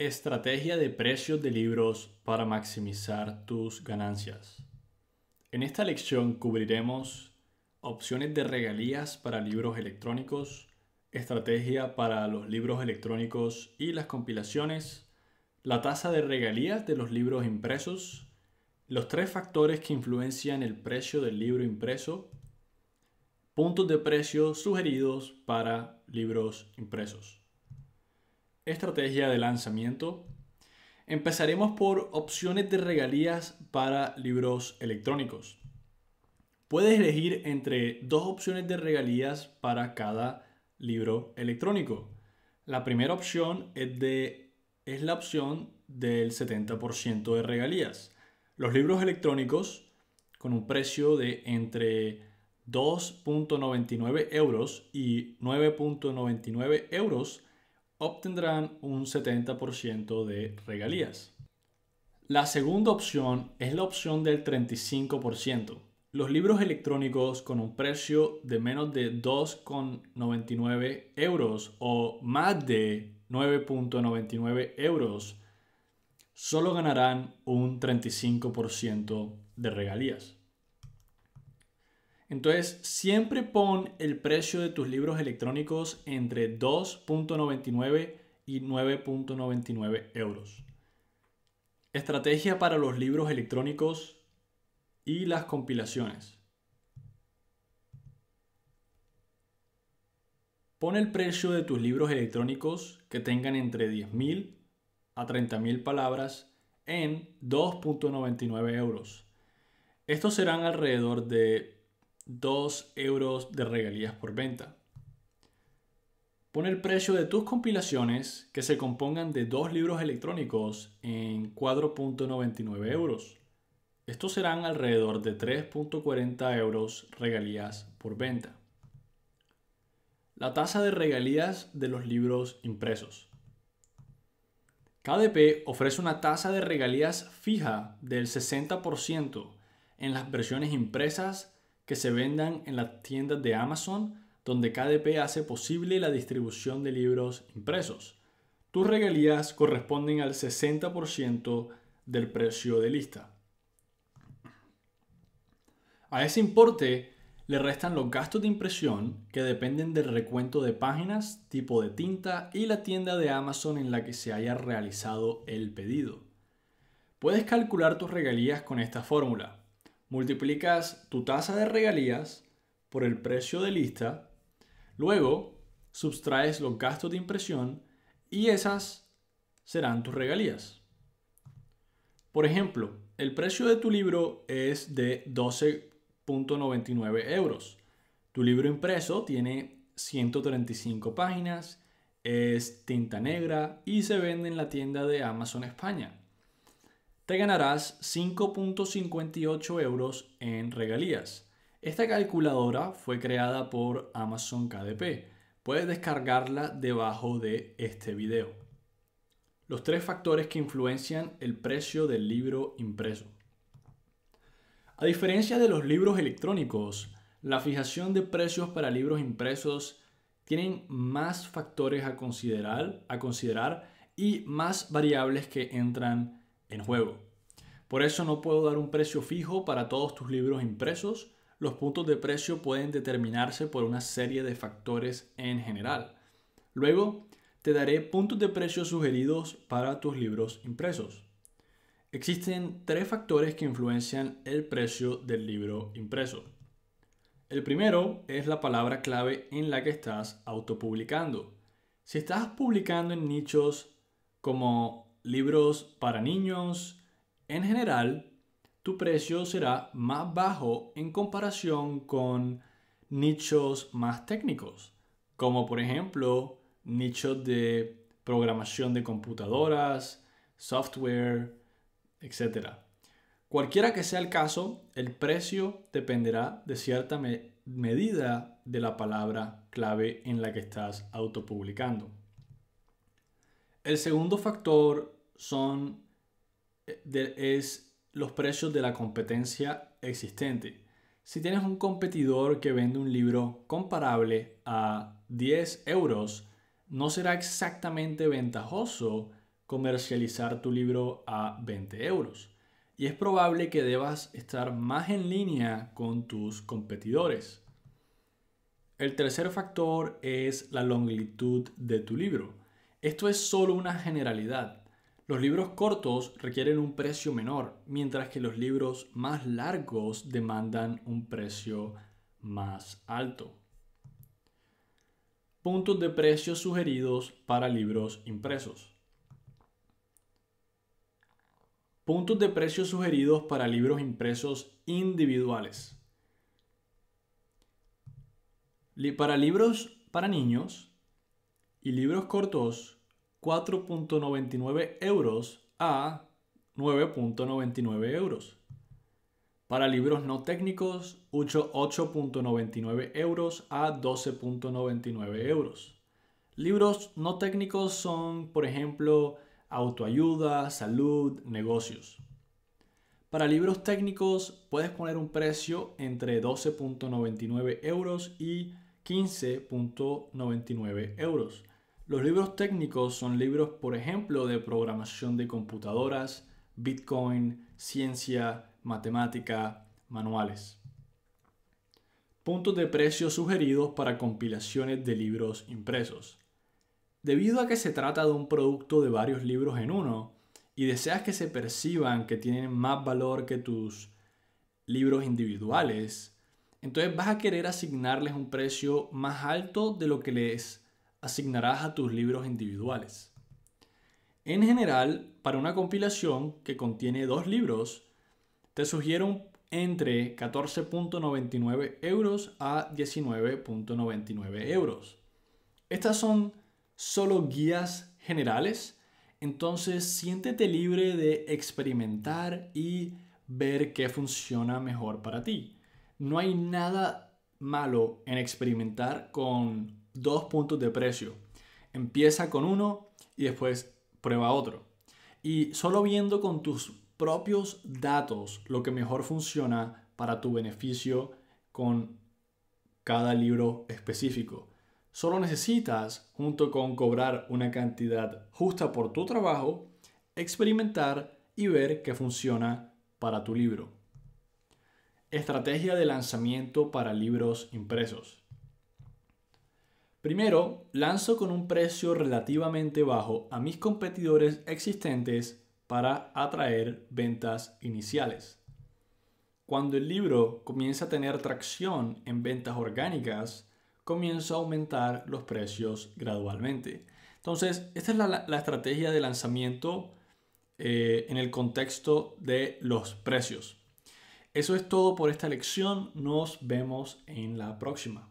Estrategia de precios de libros para maximizar tus ganancias. En esta lección cubriremos opciones de regalías para libros electrónicos, estrategia para los libros electrónicos y las compilaciones, la tasa de regalías de los libros impresos, los tres factores que influencian el precio del libro impreso, puntos de precio sugeridos para libros impresos estrategia de lanzamiento, empezaremos por opciones de regalías para libros electrónicos. Puedes elegir entre dos opciones de regalías para cada libro electrónico. La primera opción es, de, es la opción del 70% de regalías. Los libros electrónicos con un precio de entre 2.99 euros y 9.99 euros obtendrán un 70% de regalías. La segunda opción es la opción del 35%. Los libros electrónicos con un precio de menos de 2,99 euros o más de 9,99 euros solo ganarán un 35% de regalías. Entonces, siempre pon el precio de tus libros electrónicos entre 2.99 y 9.99 euros. Estrategia para los libros electrónicos y las compilaciones. Pon el precio de tus libros electrónicos que tengan entre 10.000 a 30.000 palabras en 2.99 euros. Estos serán alrededor de 2 euros de regalías por venta. Pon el precio de tus compilaciones que se compongan de dos libros electrónicos en 4.99 euros. Estos serán alrededor de 3.40 euros regalías por venta. La tasa de regalías de los libros impresos. KDP ofrece una tasa de regalías fija del 60% en las versiones impresas que se vendan en las tiendas de Amazon, donde KDP hace posible la distribución de libros impresos. Tus regalías corresponden al 60% del precio de lista. A ese importe le restan los gastos de impresión que dependen del recuento de páginas, tipo de tinta y la tienda de Amazon en la que se haya realizado el pedido. Puedes calcular tus regalías con esta fórmula multiplicas tu tasa de regalías por el precio de lista, luego subtraes los gastos de impresión y esas serán tus regalías. Por ejemplo, el precio de tu libro es de 12.99 euros. Tu libro impreso tiene 135 páginas, es tinta negra y se vende en la tienda de Amazon España te ganarás 5.58 euros en regalías. Esta calculadora fue creada por Amazon KDP. Puedes descargarla debajo de este video. Los tres factores que influencian el precio del libro impreso. A diferencia de los libros electrónicos, la fijación de precios para libros impresos tienen más factores a considerar, a considerar y más variables que entran en juego. Por eso no puedo dar un precio fijo para todos tus libros impresos. Los puntos de precio pueden determinarse por una serie de factores en general. Luego, te daré puntos de precio sugeridos para tus libros impresos. Existen tres factores que influencian el precio del libro impreso. El primero es la palabra clave en la que estás autopublicando. Si estás publicando en nichos como libros para niños, en general, tu precio será más bajo en comparación con nichos más técnicos, como por ejemplo nichos de programación de computadoras, software, etc. Cualquiera que sea el caso, el precio dependerá de cierta medida de la palabra clave en la que estás autopublicando. El segundo factor son, eh, es los precios de la competencia existente. Si tienes un competidor que vende un libro comparable a 10 euros, no será exactamente ventajoso comercializar tu libro a 20 euros. Y es probable que debas estar más en línea con tus competidores. El tercer factor es la longitud de tu libro. Esto es solo una generalidad. Los libros cortos requieren un precio menor, mientras que los libros más largos demandan un precio más alto. Puntos de precios sugeridos para libros impresos. Puntos de precios sugeridos para libros impresos individuales. Para libros para niños, y libros cortos 4.99 euros a 9.99 euros. Para libros no técnicos 8.99 euros a 12.99 euros. Libros no técnicos son, por ejemplo, autoayuda, salud, negocios. Para libros técnicos puedes poner un precio entre 12.99 euros y 15.99 euros. Los libros técnicos son libros, por ejemplo, de programación de computadoras, Bitcoin, ciencia, matemática, manuales. Puntos de precio sugeridos para compilaciones de libros impresos. Debido a que se trata de un producto de varios libros en uno y deseas que se perciban que tienen más valor que tus libros individuales, entonces vas a querer asignarles un precio más alto de lo que les asignarás a tus libros individuales. En general, para una compilación que contiene dos libros, te sugiero entre 14.99 euros a 19.99 euros. Estas son solo guías generales, entonces siéntete libre de experimentar y ver qué funciona mejor para ti. No hay nada malo en experimentar con dos puntos de precio. Empieza con uno y después prueba otro. Y solo viendo con tus propios datos lo que mejor funciona para tu beneficio con cada libro específico. Solo necesitas, junto con cobrar una cantidad justa por tu trabajo, experimentar y ver qué funciona para tu libro. Estrategia de lanzamiento para libros impresos. Primero, lanzo con un precio relativamente bajo a mis competidores existentes para atraer ventas iniciales. Cuando el libro comienza a tener tracción en ventas orgánicas, comienzo a aumentar los precios gradualmente. Entonces, esta es la, estrategia de lanzamiento eh, en el contexto de los precios. Eso es todo por esta lección. Nos vemos en la próxima.